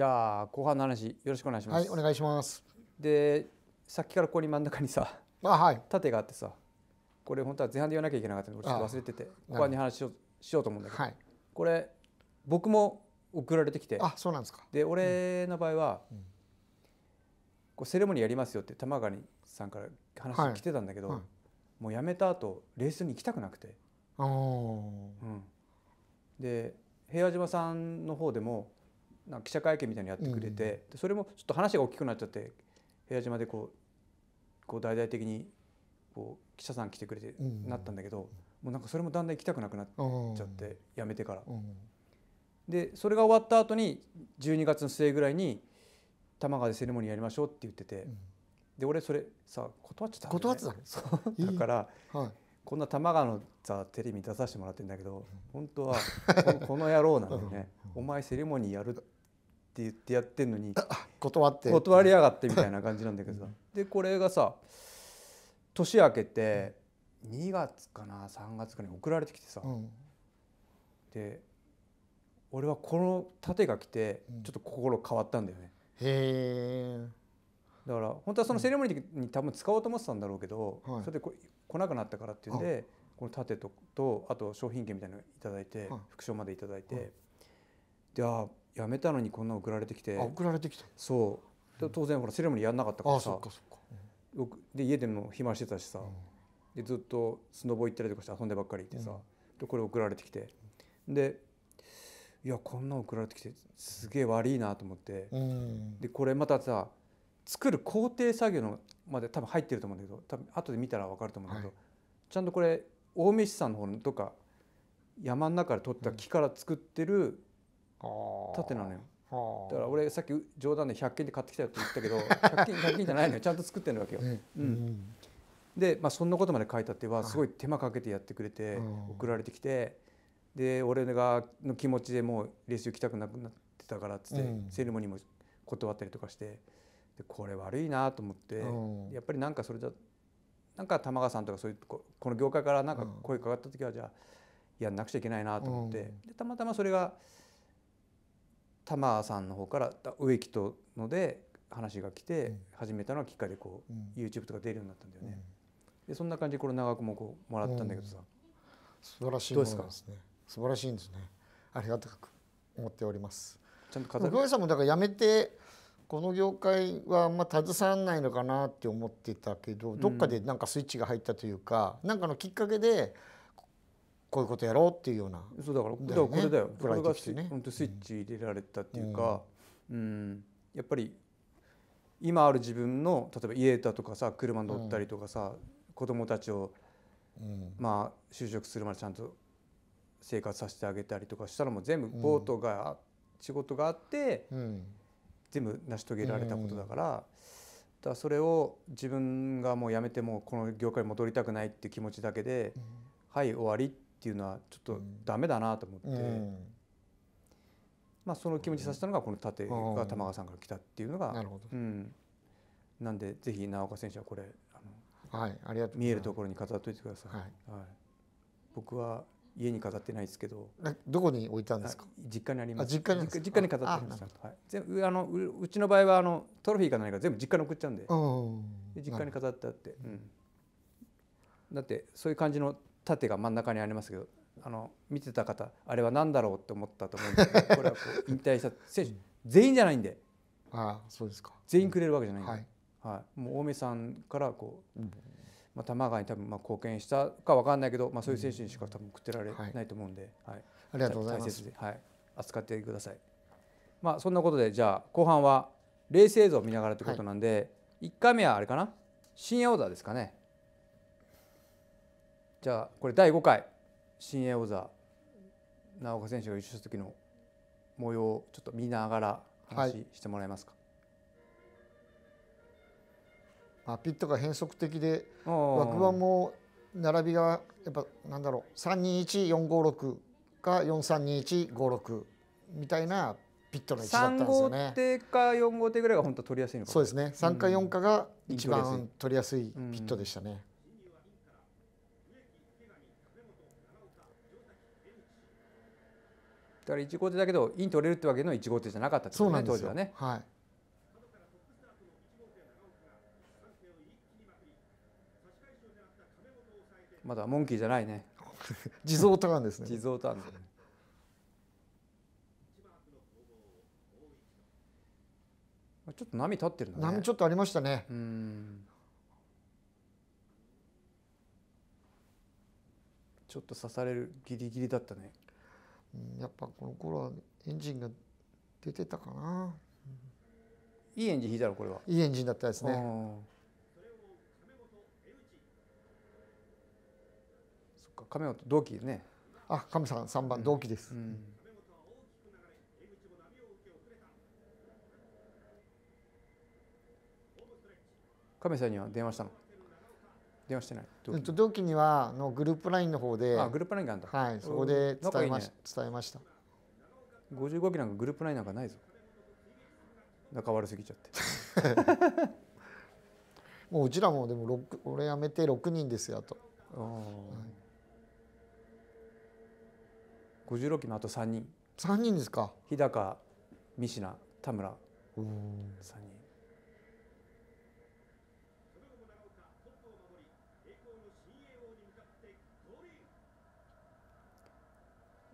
じゃあ後半の話よろしくお願いします。はいお願いします。でさっきからここに真ん中にさ、あはい、盾があってさこれ本当は前半で言わなきゃいけなかったのちょっと忘れてて後半に話をしようと思うんだけど、はい、これ僕も送られてきてあそうなんですかで俺の場合は、うん、こうセレモニーやりますよって玉川さんから話が来てたんだけど、はいはい、もうやめた後レースに行きたくなくて。あうん、で平和島さんの方でもなんか記者会見みたいにやってくれて、うん、それもちょっと話が大きくなっちゃって部屋島でこうこう大々的にこう記者さん来てくれてなったんだけど、もうなんかそれもだんだん行きたくなくなっちゃってやめてから。でそれが終わった後に12月の末ぐらいに玉川でセレモニーやりましょうって言ってて、で俺それさ断っちゃった、ね、断ってただから、はい、こんな玉川のさテレビに出させてもらってるんだけど本当はこの野郎なんでよねお前セレモニーやるって言ってやってんのに 断って断りやがってみたいな感じなんだけどさでこれがさ年明けて2月かな3月かに送られてきてさ、うん、で俺はこの盾が来てちょっと心変わったんだよね。うん、へえ。だから本当はそのセレモニーに多分使おうと思ってたんだろうけど、うん、それでこ来なくなったからっていうんで、はい、この盾ととあと商品券みたいなの頂いて、はい、副賞まで頂いて、はい、であやめたのにこんな送られてきて送られてきたそう当然ほらセレモニーやんなかったからさ、うん、で家でも暇してたしさ、でずっとスノボ行ったりとかして遊んでばっかりいてさ、でこれ送られてきてでいやこんな送られてきてすげえ悪いなと思って、でこれまたさ作る工程作業のまで多分入ってると思うんだけど多分後で見たら分かると思うんだけど、はい、ちゃんとこれ大飯さんの方とか山の中で取った木から作ってる縦なのよだから俺さっき冗談で100均で買ってきたよって言ったけど 100, 均100均じゃないのよ ちゃんと作ってるわけよ。ね、うん、うんで、まあ、そんなことまで書いたってはすごい手間かけてやってくれて送られてきてで俺がの気持ちでもうレース行きたくなくなってたからっつってセレモニーも断ったりとかしてでこれ悪いなと思ってやっぱりなんかそれじゃなんか玉川さんとかそういうこの業界からなんか声かかった時はじゃあやんなくちゃいけないなと思ってでたまたまそれが。タマさんの方から植木とので話が来て始めたのがきっかけでこう、うん、YouTube とか出るようになったんだよね。でそんな感じでこれ長くもこうもらったんだけどさ、素晴らしいものですね。素晴らしいんですね。ありがたく思っております。ちゃんと飾る。さんもだからやめてこの業界はあんま携わらないのかなって思ってたけど、どっかでなんかスイッチが入ったというか、うん、なんかのきっかけで。こういうことやろうっていうようなそうだからだこれだよ、これがス,、ね、本当スイッチ入れられたっていうか、うん、うん、やっぱり今ある自分の例えば家だとかさ車乗ったりとかさ、うん、子供たちを、うん、まあ就職するまでちゃんと生活させてあげたりとかしたらもう全部ボートが、仕事があって、全部成し遂げられたことだから。だそれを自分がもうやめてもこの業界に戻りたくないっていう気持ちだけで、はい終わりっっていうのはちょっとダメだなと思って、うん、まあ、その気持ちさせたのがこの盾が玉川さんから来たっていうのが、なるほどうん、なんでぜひ長岡選手はこれあの、はい、ありがとう見えるところに飾っておいてください。はい、はい、僕は家に飾ってないですけど。どこに置いたんですか。実家にあります。実家に実家に飾ってます。はい。全あのうちの場合はあのトロフィーか何か全部実家に送っちゃうんで。実家に飾ってあって。うん。だってそういう感じの縦が真ん中にありますけどあの見てた方あれは何だろうって思ったと思うんですけど これはこう引退した選手全員じゃないんであそうですか全員くれるわけじゃないんで、はい、はい、もう大目さんからこう、うん、まあ、玉川に多分まあ貢献したか分かんないけど、まあ、そういう選手にしか多分送ってられないと思うんで、はい、はい、ありがとうございます。はい、扱ってください。まあ、そんなことでじゃあ後半は冷静像を見ながらということなんで、はい、1回目はあれかな新夜オーダーですかね。じゃあこれ第5回新栄王座長岡選手が優勝した時の模様をちょっと見ながら話してもらえますか、はい、まあ、ピットが変則的で枠番も並びがやっぱなんだろう321456か432156みたいなピットの位置だったんですよね。3号艇か4号艇ぐらいが本当取りやすいのかそうですね3か4かが一番取りやすいピットでしたね。うんだから1号艇だけどイン取れるってわけの1号艇じゃなかったってことね当時はね。はいまだモンキーじゃないね。地蔵ターンですね。地蔵ターンちょっと波立ってる、ね、波ちょっとありましたね。ちょっと刺されるギリギリだったね。うん、やっぱこの頃はエンジンが出てたかな、うん、いいエンジン引いたのこれはいいエンジンだったですねそっか亀本同期ねあ亀さん3番同期です、うん、亀さんには電話したの電話してない同期にはのグループラインの方であグループラインがあんだはいそこで伝えましいい、ね、伝えました55期なんかグループラインなんかないぞ仲悪すぎちゃって もううちらもでも俺辞めて6人ですよとあ、はい、56期のあと3人3人ですか日高三品田村うん3人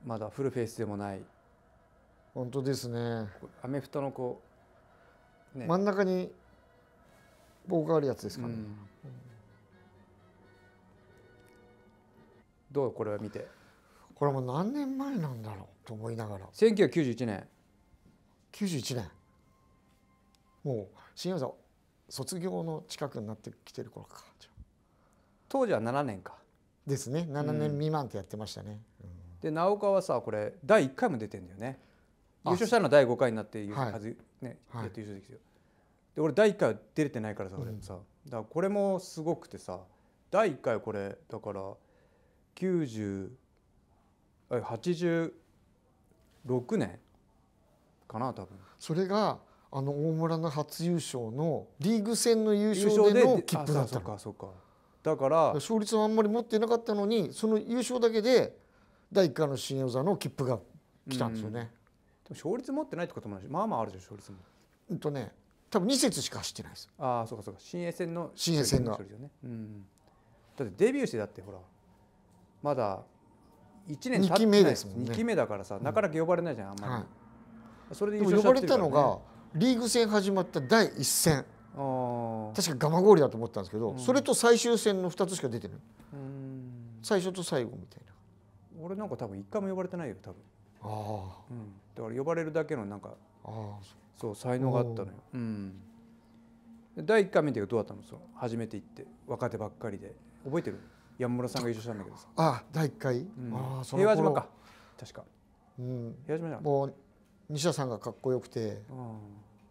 まだフルフェイスでもない本当ですねアメフトのこう、ね、真ん中に棒があるやつですかね、うん、どうこれを見てこれもう何年前なんだろうと思いながら1991年91年もう新山さん卒業の近くになってきてる頃か当時は7年かですね7年未満ってやってましたね、うんで奈岡はさこれ第1回も出てんだよね優勝したのは第5回になってはず、ね、はい、やって優勝できてるで俺第1回は出れてないからさ俺さ、うん、だからこれもすごくてさ第1回これだから90 86年かな多分それがあの大村の初優勝のリーグ戦の優勝での切符だったのだから勝率はあんまり持ってなかったのにその優勝だけで第1回の新王座の切符が来たんですよね、うん、でも勝率持ってないってこともしまあまああるでしょ勝率もうんとね多分2節しか走ってないですああそうかそうか新栄戦の新栄戦が、ね、うん、だってデビューしてだってほらまだ1年経ってないですもんね2期目だからさ、なかなか呼ばれないじゃんあんまり、はい、それで優勝し呼ばれたのがリーグ戦始まった第1戦確か蒲郡だと思ったんですけど、うん、それと最終戦の2つしか出てない、うん、最初と最後みたいな俺なんか多分一回も呼ばれてないよ多分あ、あ、うん、だから呼ばれるだけのなんかあそう才能があったのよ、うん、第一回目ってどうだったのその初めて行って若手ばっかりで覚えてる山村さんが一緒したんだけどさあ第一回、うん、あそ平和島か確か、うん、平和島じゃんもう西田さんがかっこよくて、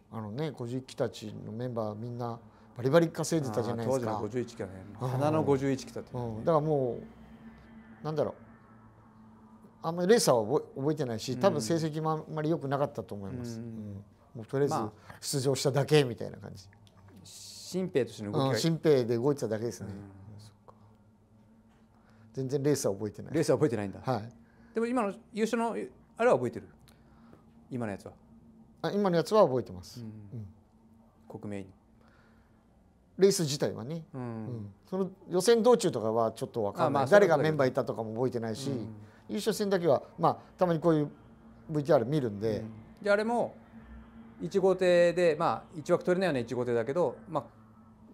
あのね50期たちのメンバーみんなバリバリ稼いでたじゃないですか当時の51期はね花の51期だった、ね、だからもうなんだろうあんまりレーサーは覚えてないし多分成績もあんまり良くなかったと思います、もうとりあえず出場しただけみたいな感じ、新兵としての動き新兵で動いてただけですね、全然レーサー覚えてないレーサー覚えてないんだ、はい、でも今の優勝のあれは覚えてる今のやつはあ今のやつは覚えてます、国名レース自体はね、その予選道中とかはちょっと分からない、誰がメンバーいたとかも覚えてないし、優勝戦だけは、まあ、たまにこういう VTR 見るんで。であれも1号艇で、まあ、1枠取れないような1号艇だけど、まあ、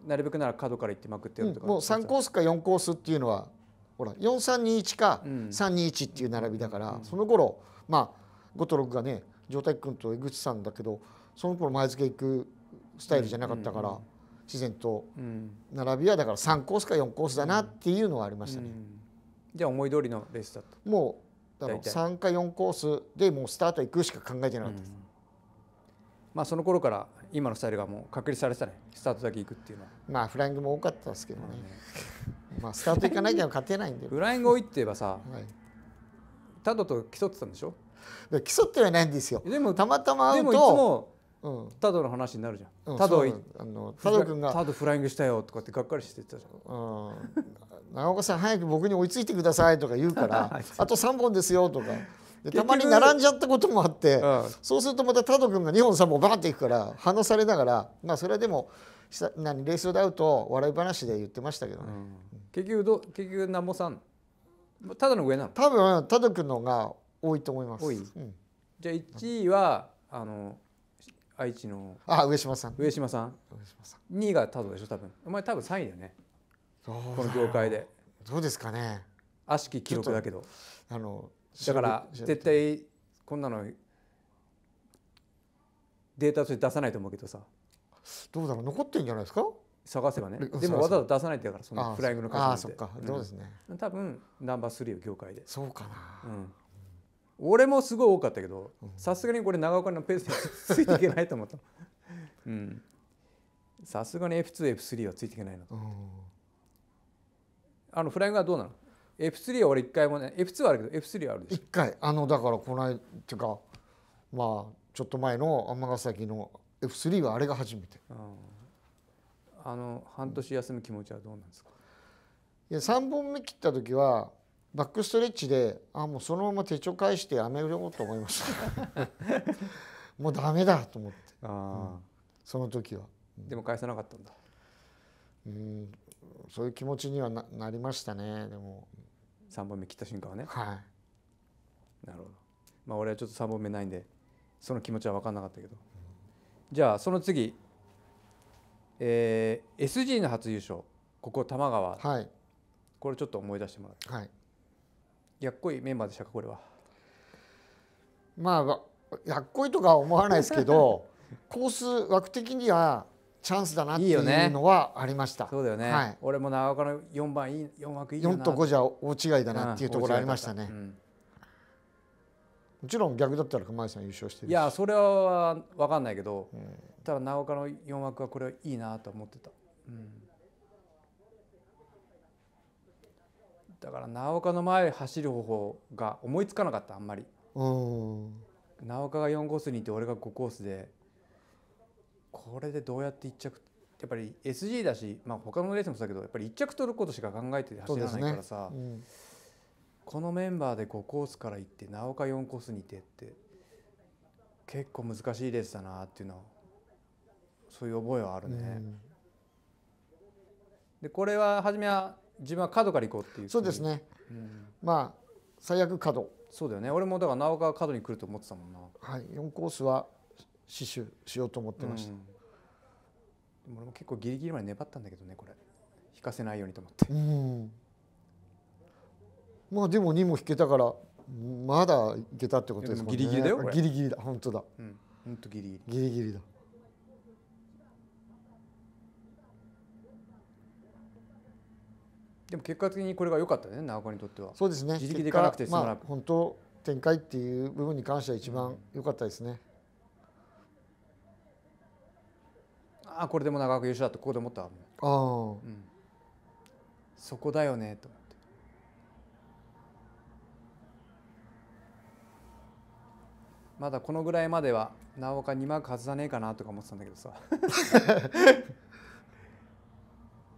なるべくなら角から行ってまくってるとか、うん、もう3コースか4コースっていうのはほら4321か321っていう並びだから、うん、その頃まあ5と6がね城太君と江口さんだけどその頃前付け行くスタイルじゃなかったから、うん、自然と並びはだから3コースか4コースだなっていうのはありましたね。うんじゃあ思い通りのレースだともう三ろうか4コースでもうスタート行くしか考えてなかったです、うん、まあその頃から今のスタイルがもう確立されてたねスタートだけ行くっていうのはまあフライングも多かったですけどね、まあスタート行かなきゃ勝てないんでフライング多いって言えばさ、はい、タドと競ってたんでしょ競ってはないんですよでもたまたま会うとでもいつもタドの話になるじゃん、タドあのタド君がタドフライングしたよとかってがっかりしてたじゃん、長岡さん早く僕に追いついてくださいとか言うから あと3本ですよとかたまに並んじゃったこともあって、そうするとまたタド君が2本3本バーっていくから離されながらまあそれはでも何レースで会うと笑い話で言ってましたけどね、結局ど結局南もさんただの上なの多分タド君のが多いと思いますじゃあ1位はあの愛知のあ上島さん上島さん上島さん2位が多分でしょ多分お前多分3位だよねこの業界でどうですかね悪しき記録だけどあのだから絶対こんなのデータとして出さないと思うけどさどうだろう残ってんじゃないですか探せばねでもわざわざ出さないってからそのフライングの数なんてあそっかそうですね、うん、多分ナンバー3を業界でそうかな、うん、俺もすごい多かったけどさすがにこれ長岡のペースについていけないと思ったさすがに F2F3 はついていけないなとあのフライングはどうなの F3 は俺1回もね F2 はあるけど F3 はあるでしょ1回あのだからこの間っていうかまあちょっと前の尼崎の F3 はあれが初めてあの半年休む気持ちはどうなんですかいや3本目切った時はバックストレッチであもうそのまま手帳返してやめようと思いましたもうダメだと思ってあ、うん、その時は、でも返さなかったんだうんそういう気持ちにはななりましたねでも3本目切った瞬間はねはいなるほどまあ俺はちょっと3本目ないんでその気持ちは分かんなかったけど、じゃあその次えー、SG の初優勝ここ多摩川、はい、これちょっと思い出してもらって、はい、やっこいメンバーでしたかこれはまあやっこいとかは思わないですけど コース枠的にはチャンスだなっていうのはありました。いいね、そうだよね、はい、俺も長岡の4番いい4枠いいな4と5じゃ大違いだなっていうところありましたね。うん、もちろん逆だったら熊井さん優勝していやそれは分かんないけど、うん、ただ長岡の4枠はこれはいいなと思ってた。うんだから長岡の前走る方法が思いつかなかったあんまり長岡が4コースにいて俺が5コースでこれでどうやって1着やっぱり SG だし、まあ、他のレースもそうだけどやっぱり1着取ることしか考えて走らないからさ、ねうん、このメンバーで5コースから行って長岡4コースにいてって結構難しいレースだなっていうのはそういう覚えはあるね。うん、でこれは初めは自分は角から行こうっていうそうですね、うん、まあ最悪角そうだよね俺もだからなおか角に来ると思ってたもんなはい4コースは死守しようと思ってました、うん、俺も結構ギリギリまで粘ったんだけどねこれ引かせないようにと思って、うん、まあでも2も引けたからまだいけたってことですもんねギリギリだよギリギリだ本当だ、うん、本当ギリギリギリギリだでも結果的にこれが良かったね長岡にとってはそうですね自力で行かなくて済まなく、まあ、本当展開っていう部分に関しては一番良かったですね、うん、あこれでも長岡優勝だとここで思ったああ、うん、そこだよねとまだこのぐらいまではなおか2マーク外さねえかなとか思ってたんだけどさ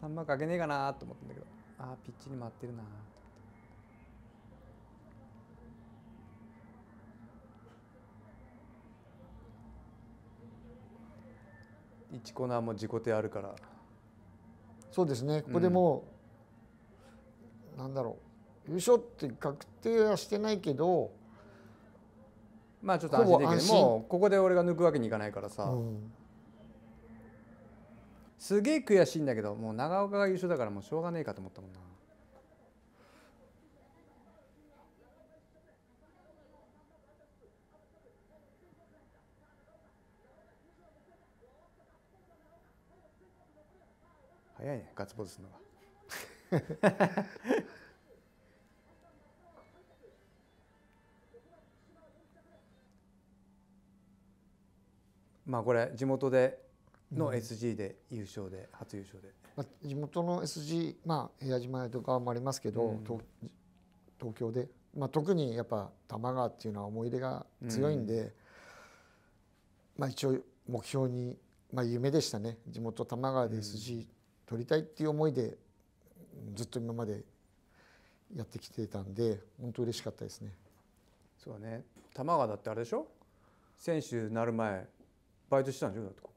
3マーク上げねえかなと思ったんだけどああピッチに回ってるな1コーナーも自己手あるからそうですねここでもう、うん、なんだろう優勝って確定はしてないけどまあちょっと安心できるもうここで俺が抜くわけにいかないからさ、うんすげえ悔しいんだけどもう長岡が優勝だからもうしょうがねえかと思ったもんな早いねガッツポーズするのは。まあこれ地元での SG で優勝で、うん、初優勝で、まあ、地元の SG、まあ、平島とかもありますけど、うん、東東京で、まあ、特にやっぱ多摩川っていうのは思い出が強いんで、うん、まあ、一応目標に、まあ、夢でしたね地元多摩川で SG 取りたいっていう思いで、ずっと今までやってきてたんで本当嬉しかったですね。そうね多摩川だってあれでしょ選手になる前バイトしてたんでしょだってこ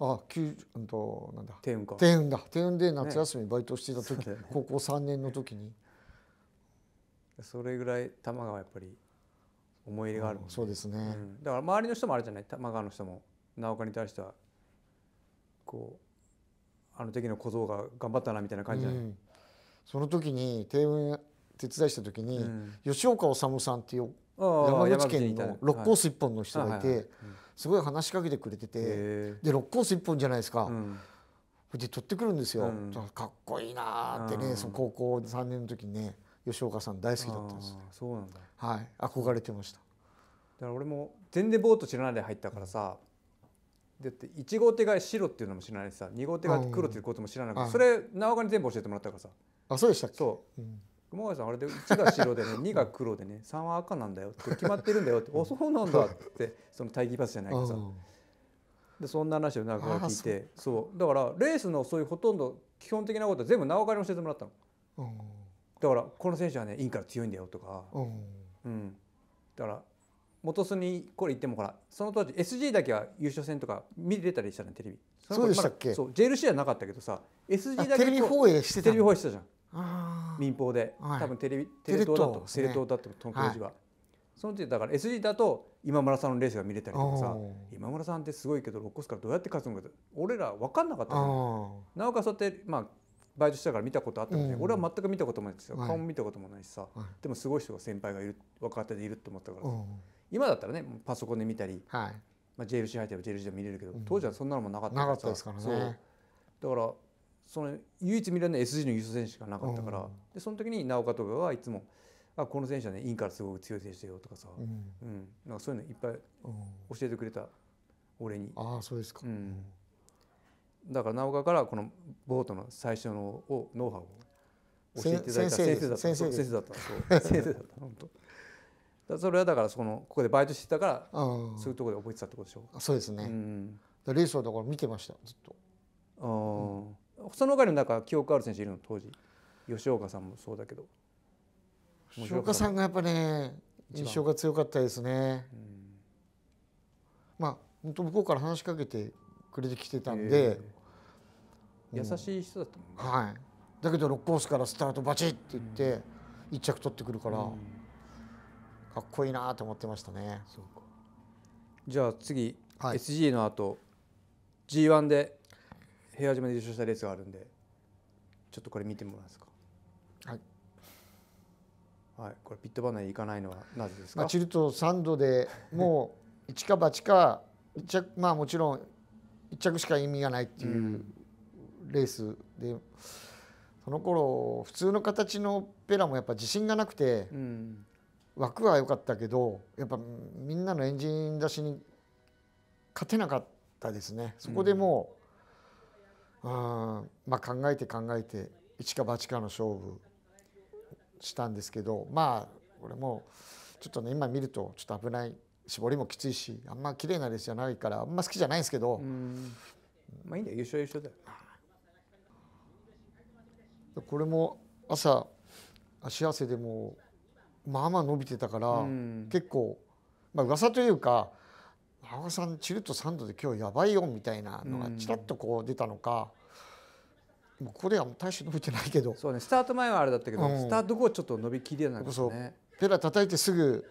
あ九うんとなんだ天運か天運だ天運で夏休みバイトしていた時、ね高校3年の時にそれぐらい玉川やっぱり思い入れがあるん、そうですね、うん、だから周りの人もあれじゃない玉川の人も長岡に対してはこうあの時の小僧が頑張ったなみたいな感じじゃない、うん、その時に天運手伝いした時に、うん、吉岡治さんっていう山口県の六甲ス一本の人がいて、はいはいはいすごい話しかけてくれててで6コース1本じゃないですか。で取ってくるんですよ、かっこいいなってね、その高校3年の時にね吉岡さん大好きだったんです、そうなんだはい憧れてましただから俺も全然ボート知らないで入ったからさ、だって1号手が白っていうのも知らないしさ2号手が黒っていうことも知らなくて、それなおに全部教えてもらったからさあそうでしたっけそう、うん熊谷さんあれで1が白でね2 が黒でね3は赤なんだよって決まってるんだよって「おそうなんだ」ってその待機パスじゃないかさ。でそんな話を長く聞いてそうだからレースのそういうほとんど基本的なことは全部分かり教えてもらったの。だからこの選手はねインから強いんだよとか、うん、だから元栖にこれ言ってもほらその当時 SG だけは優勝戦とか見れたりしたのテレビそうでしたっけそう JLC はなかったけどさ SG だけテレビ放映してたテレビ放映してたじゃん民放で、はい、多分テレビテレ東だと、テレ東だって京当時は、はい、その時だから SD だと今村さんのレースが見れたりとかさ今村さんってすごいけどロッコスからどうやって勝つのか俺ら分かんなかったなおかつそうやってまあバイトしたから見たことあったので、俺は全く見たこともないですよ、はい、顔も見たこともないしさ、でもすごい人が先輩がいる若手でいると思ったから今だったらねパソコンで見たり、まあ、JLC 入ってら JLC で見れるけど、当時はそんなのもなかったからさ、ね、だからその唯一見られない SG の優勝選手がなかったから、でその時に直岡とかはいつも「あこの選手はねインからすごく強い選手だよ」とかさ、うんなんかそういうのいっぱい教えてくれた、俺に。あそうですか、うんだから直川からこのボートの最初のをノウハウを教えていただいた先生だった 先生だった先生だった本当だそれはだからそのここでバイトしてたからうん、そういうところで覚えてたってことでしょうあそうですね、うん、レースはだから見てましたずっとああ、その他にもなんか記憶ある選手いるの当時吉岡さんもそうだけど吉岡さんがやっぱね印象が強かったですね、うん、まあ本当向こうから話しかけてくれてきてたんで、えー、優しい人だったもんね、はいだけど6コースからスタートバチって言って、一1着取ってくるから、うん、かっこいいなと思ってましたねじゃあ次、はい、SG の後 G1 で平和島で優勝したレースがあるんでちょっとこれ見てもらえますかはい、はい、これピットバ離れ行かないのはなぜですか、まあ、チルト3度でもう一か八か 着まあもちろん1着しか意味がないっていうレースで、うん、その頃普通の形のペラもやっぱ自信がなくて、うん、枠は良かったけどやっぱみんなのエンジン出しに勝てなかったですねそこでもうんまあ、考えて考えて一か八かの勝負したんですけどまあ俺もちょっとね今見るとちょっと危ない絞りもきついしあんま綺麗なレースじゃないからあんま好きじゃないんですけどまあいいんだよ優勝優勝だよこれも朝足汗でもまあまあ伸びてたから、結構まあ噂というかさんチルと3度で今日やばいよみたいなのがちらっとこう出たのか、もうここでは大して伸びてないけどそうねスタート前はあれだったけど、うん、スタート後ちょっと伸びきりやなかったねペラ叩いてすぐ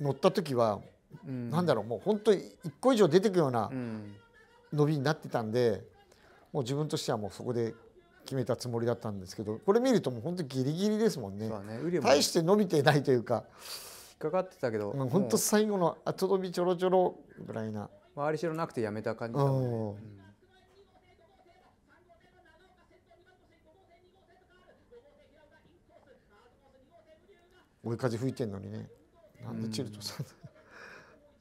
乗った時は、うん、なんだろうもう本当に1個以上出てくような伸びになってたんで、もう自分としてはもうそこで決めたつもりだったんですけどこれ見るともう本当ギリギリですもんね、ね、大して伸びてないというかかかってたけど、うん、本当最後の後飛びちょろちょろぐらいな周りしろなくてやめた感じだもんね、うん、追い風吹いてんのにねなんでチルトさん、うん、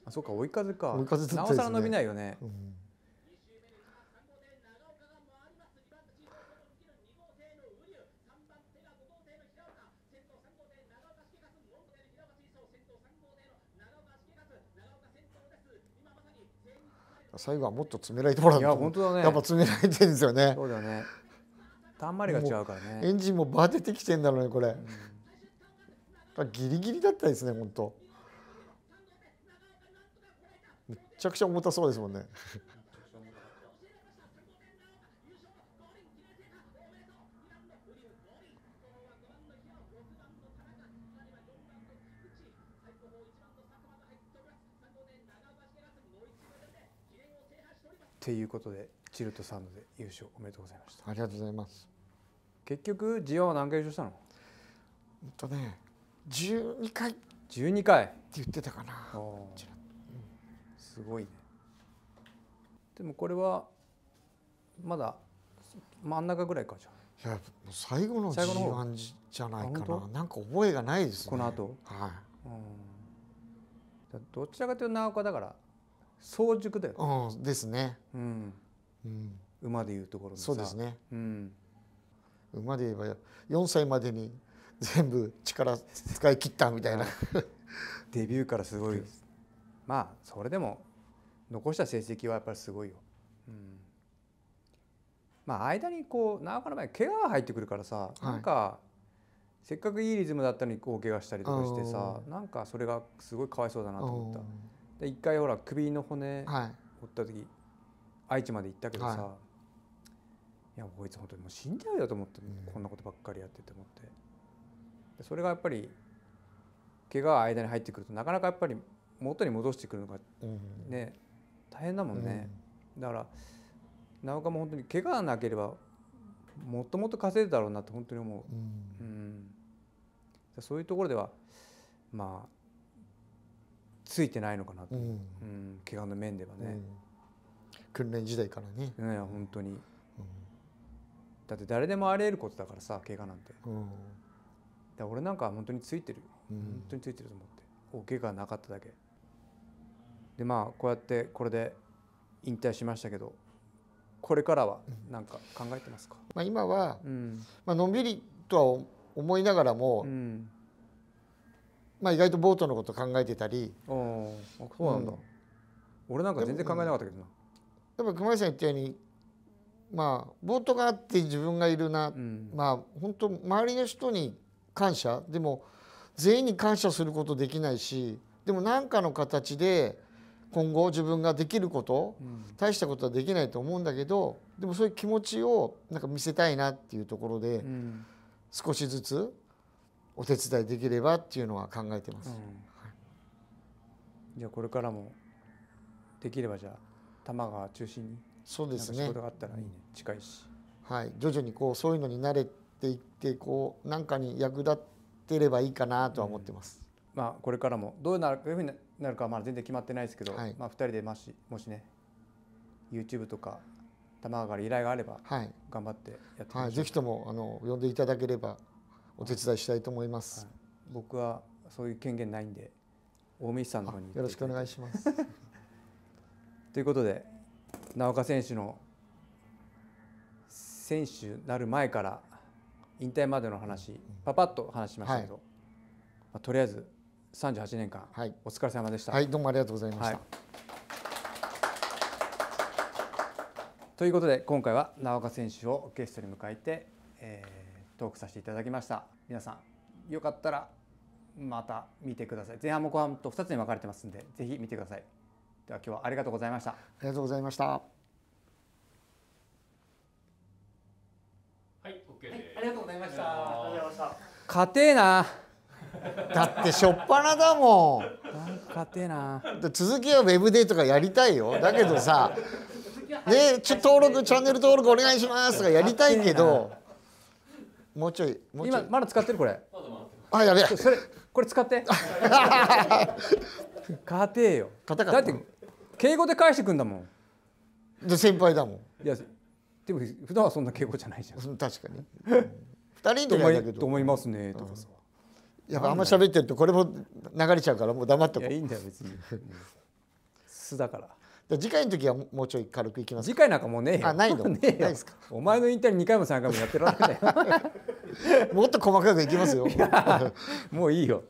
あそうか追い風か追い風なおさら伸びないよね、うん最後はもっと詰められてもらういや本当だねやっぱ詰められてるんですよねそうだねたんまりが違うからねエンジンもバテてきてんだろうねこれ、うん、ギリギリだったですね本当めちゃくちゃ重たそうですもんねっていうことでチルトサンドで優勝おめでとうございましたありがとうございます結局ジオは何回優勝したのえんとね12回って12回言ってたかなおーちらすごいねでもこれはまだ真ん中ぐらいかじゃいやもう最後の最後の方 G1 じじゃないかななんか覚えがないですねこの後はいうんだどちらかというと長岡だから早熟だよ、うん、ですね、うんうん、馬でいうところそうですね、うん、馬で言えば4歳までに 全部力使い切ったみたいな デビューからすごいすまあそれでも残した成績はやっぱりすごいよ、うん、まあ間にこうなかなか怪我が入ってくるからさ、はい、なんかせっかくいいリズムだったのにこう怪我したりとかしてさなんかそれがすごいかわいそうだなと思った。で一回ほら首の骨折った時、はい、愛知まで行ったけどさ、はい、いやこいつ本当にもう死んじゃうよと思って、うん、こんなことばっかりやってて思ってでそれがやっぱり怪我が間に入ってくるとなかなかやっぱり元に戻してくるのがね、うん、大変だもんね、うん、だからなおかも本当に怪我がなければもっともっと稼いでだろうなって本当に思う、うん、そういうところではまあついてないのかなと、うん、うん、怪我の面ではね、訓練時代からねね本当に、だって誰でもあり得ることだからさ怪我なんて、だ俺なんかは本当についてる、本当についてると思って大怪我なかっただけでまあこうやってこれで引退しましたけどこれからは何か考えてますか、まあ、今は、うん、まあのんびりとは思いながらも、うん、まあ、意外とボートのこと考えてたりあそうなんだ、うん、俺なんか全然考えなかったけどな、うん、やっぱ熊井さん言ったようにまあボートがあって自分がいるな、うん、まあ本当周りの人に感謝でも全員に感謝することできないしでも何かの形で今後自分ができること、うん、大したことはできないと思うんだけどでもそういう気持ちをなんか見せたいなっていうところで、少しずつお手伝いできればっていうのは考えてます、うんじゃあこれからもできればじゃあ多摩川中心にそうですね仕事があったらいいね近いしはい徐々にこうそういうのに慣れていってこう何かに役立ってればいいかなとは思ってます、うん、まあこれからもどうなるどういうふうになるかはまだ全然決まってないですけど、はい、まあ2人でもしもしね YouTube とか玉川から依頼があれば頑張ってやって、はいはい、ぜひともあの呼んでいただければお手伝いしたいと思います、はい、僕はそういう権限ないんで大道さんの方によろしくお願いします ということで直岡選手の選手なる前から引退までの話パパッと話しましたけど、はい、まあ、とりあえず38年間、はい、お疲れ様でした、はい、どうもありがとうございました、ということで今回は直岡選手をゲストに迎えて、えートークさせていただきました皆さんよかったらまた見てください前半も後半と2つに分かれてますんでぜひ見てくださいでは今日はありがとうございましたありがとうございましたはい OK です、ありがとうございましたありがとうございました勝てなだってしょっぱなだもん勝てな続きはウェブデーとかやりたいよだけどさねちょ登録チャンネル登録お願いしますとかやりたいけどもうちょいもうちょい今まだ使ってるこれあやべえそれこれ使って 勝てよだって敬語で返してくんだもんで先輩だもんいやでも普段はそんな敬語じゃないじゃん確かに二人でやだけどと思いますねとかさ、うん、やっぱあんま喋ってるとこれも流れちゃうからもう黙ってこいやいいんだよ別に 素だから次回の時はもうちょい軽くいきます次回なんかもうねあないの ねないですかお前の引退に回も三回もやってられない もっと細かくいきますよ もういいよ